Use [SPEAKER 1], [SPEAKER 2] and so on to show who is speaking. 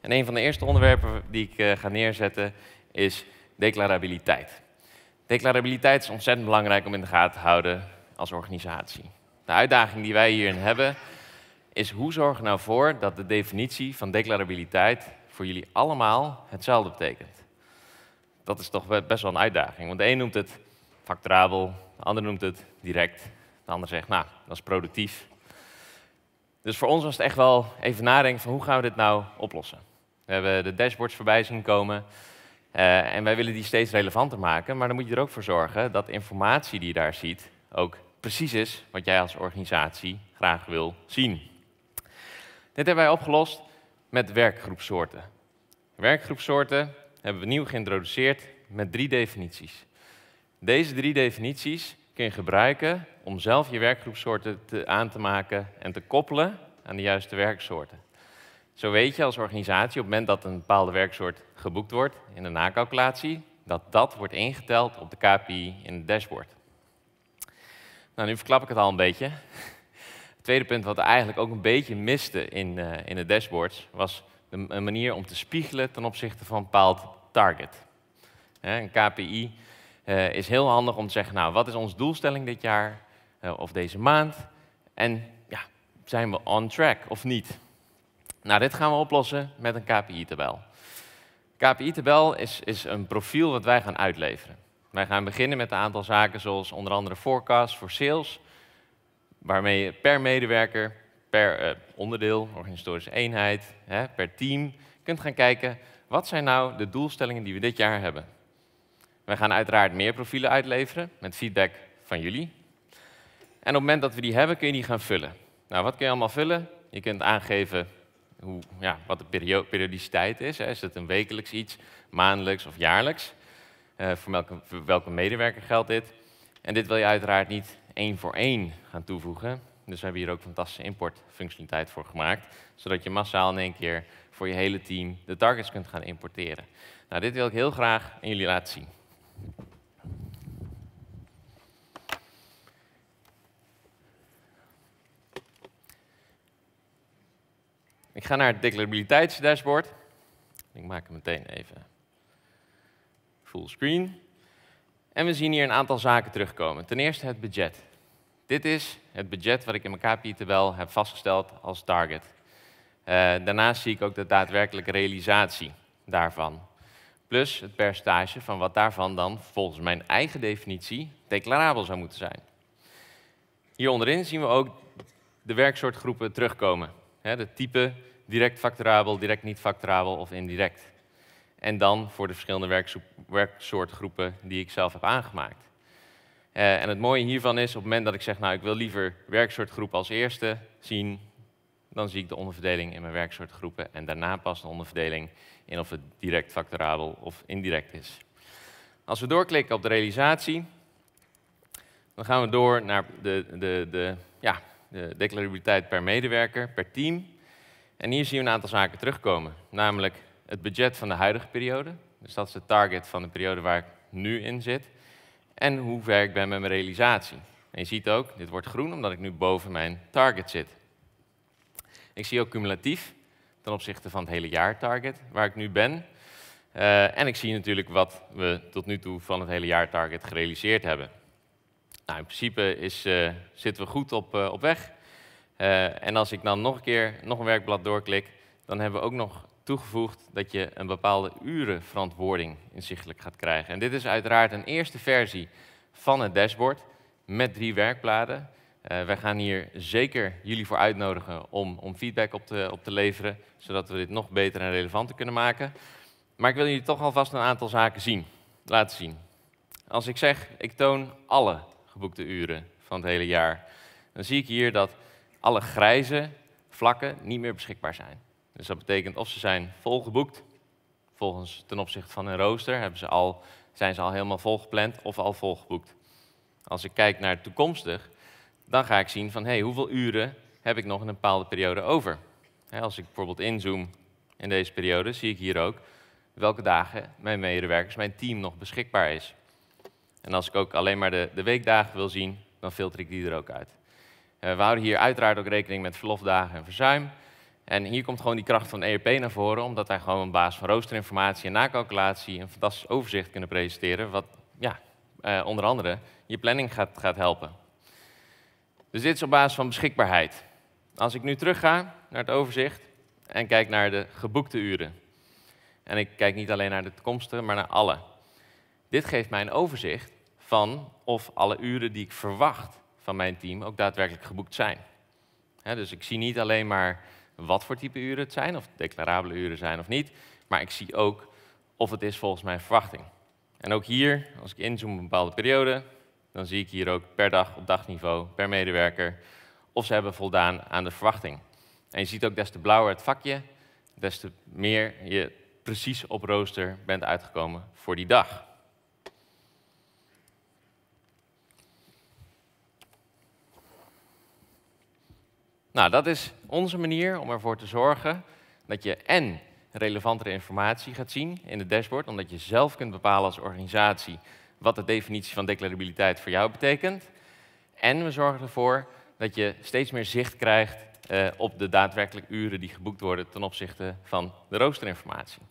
[SPEAKER 1] En een van de eerste onderwerpen die ik eh, ga neerzetten is declarabiliteit. Declarabiliteit is ontzettend belangrijk om in de gaten te houden als organisatie. De uitdaging die wij hierin hebben is hoe zorgen we nou voor dat de definitie van declarabiliteit voor jullie allemaal hetzelfde betekent. Dat is toch best wel een uitdaging, want de een noemt het facturabel, de ander noemt het direct, de ander zegt nou, dat is productief. Dus voor ons was het echt wel even nadenken van hoe gaan we dit nou oplossen. We hebben de dashboards voorbij zien komen. Eh, en wij willen die steeds relevanter maken. Maar dan moet je er ook voor zorgen dat informatie die je daar ziet ook precies is wat jij als organisatie graag wil zien. Dit hebben wij opgelost met werkgroepsoorten. Werkgroepsoorten hebben we nieuw geïntroduceerd met drie definities. Deze drie definities kun je gebruiken om zelf je werkgroepsoorten aan te maken en te koppelen aan de juiste werksoorten. Zo weet je als organisatie op het moment dat een bepaalde werksoort geboekt wordt in de nakalculatie, dat dat wordt ingeteld op de KPI in het dashboard. Nou, nu verklap ik het al een beetje. Het tweede punt wat we eigenlijk ook een beetje miste in, eh, in de dashboards, was de, een manier om te spiegelen ten opzichte van een bepaald target. een KPI eh, is heel handig om te zeggen, nou, wat is onze doelstelling dit jaar eh, of deze maand? En ja, zijn we on track of niet? Nou, dit gaan we oplossen met een KPI-tabel. KPI-tabel is, is een profiel wat wij gaan uitleveren. Wij gaan beginnen met een aantal zaken zoals onder andere forecast voor sales, waarmee je per medewerker, per eh, onderdeel, organisatorische eenheid, hè, per team kunt gaan kijken wat zijn nou de doelstellingen die we dit jaar hebben. Wij gaan uiteraard meer profielen uitleveren met feedback van jullie. En op het moment dat we die hebben, kun je die gaan vullen. Nou, wat kun je allemaal vullen? Je kunt aangeven hoe, ja, wat de periodiciteit is. Hè. Is het een wekelijks iets, maandelijks of jaarlijks? Eh, voor, welke, welke medewerker geldt dit? En dit wil je uiteraard niet één voor één gaan toevoegen. Dus we hebben hier ook fantastische importfunctionaliteit voor gemaakt. Zodat je massaal in één keer voor je hele team de targets kunt gaan importeren. Nou, dit wil ik heel graag aan jullie laten zien. ga naar het declarabiliteitsdashboard. Ik maak hem meteen even full screen En we zien hier een aantal zaken terugkomen. Ten eerste het budget. Dit is het budget wat ik in mijn KPI-tabel heb vastgesteld als target. Eh, daarnaast zie ik ook de daadwerkelijke realisatie daarvan. Plus het percentage van wat daarvan dan volgens mijn eigen definitie declarabel zou moeten zijn. Hier onderin zien we ook de werksoortgroepen terugkomen. de type direct facturabel, direct niet facturabel of indirect. En dan voor de verschillende werksoortgroepen die ik zelf heb aangemaakt. Eh, en het mooie hiervan is, op het moment dat ik zeg, nou ik wil liever werksoortgroep als eerste zien, dan zie ik de onderverdeling in mijn werksoortgroepen en daarna pas de onderverdeling in of het direct factorabel of indirect is. Als we doorklikken op de realisatie, dan gaan we door naar de, de, de, ja, de declarabiliteit per medewerker, per team. En hier zien we een aantal zaken terugkomen. Namelijk het budget van de huidige periode. Dus dat is het target van de periode waar ik nu in zit. En hoe ver ik ben met mijn realisatie. En je ziet ook, dit wordt groen omdat ik nu boven mijn target zit. Ik zie ook cumulatief ten opzichte van het hele jaar target waar ik nu ben. Eh, en ik zie natuurlijk wat we tot nu toe van het hele jaar target gerealiseerd hebben. Nou, in principe is, eh, zitten we goed op, eh, op weg. Eh, en als ik dan nog een keer nog een werkblad doorklik, dan hebben we ook nog toegevoegd dat je een bepaalde urenverantwoording inzichtelijk gaat krijgen. En dit is uiteraard een eerste versie van het dashboard met drie werkbladen. Eh, wij gaan hier zeker jullie voor uitnodigen om, om feedback op te, op te leveren, zodat we dit nog beter en relevanter kunnen maken. Maar ik wil jullie toch alvast een aantal zaken zien, laten zien. Als ik zeg, ik toon alle geboekte uren van het hele jaar, dan zie ik hier dat alle grijze vlakken niet meer beschikbaar zijn. Dus dat betekent of ze zijn volgeboekt, volgens ten opzichte van hun rooster, hebben ze al, zijn ze al helemaal volgepland of al volgeboekt. Als ik kijk naar toekomstig, dan ga ik zien van hey, hoeveel uren heb ik nog in een bepaalde periode over. Als ik bijvoorbeeld inzoom in deze periode, zie ik hier ook welke dagen mijn medewerkers, mijn team nog beschikbaar is. En als ik ook alleen maar de, de weekdagen wil zien, dan filter ik die er ook uit. Eh, we houden hier uiteraard ook rekening met verlofdagen en verzuim. En hier komt gewoon die kracht van ERP naar voren, omdat wij gewoon op basis van roosterinformatie en nakalculatie een fantastisch overzicht kunnen presenteren, wat ja, eh, onder andere je planning gaat, gaat helpen. Dus dit is op basis van beschikbaarheid. Als ik nu terugga naar het overzicht en kijk naar de geboekte uren. En ik kijk niet alleen naar de toekomsten, maar naar alle. Dit geeft mij een overzicht van of alle uren die ik verwacht van mijn team ook daadwerkelijk geboekt zijn. dus ik zie niet alleen maar wat voor type uren het zijn, of het declarabele uren zijn of niet, maar ik zie ook of het is volgens mijn verwachting. En ook hier, als ik inzoom op een bepaalde periode, dan zie ik hier ook per dag op dagniveau, per medewerker, of ze hebben voldaan aan de verwachting. En je ziet ook des te blauwer het vakje, des te meer je precies op rooster bent uitgekomen voor die dag. Nou, dat is onze manier om ervoor te zorgen dat je en relevantere informatie gaat zien in het dashboard, omdat je zelf kunt bepalen als organisatie wat de definitie van declarabiliteit voor jou betekent. En we zorgen ervoor dat je steeds meer zicht krijgt eh, op de daadwerkelijk uren die geboekt worden ten opzichte van de roosterinformatie.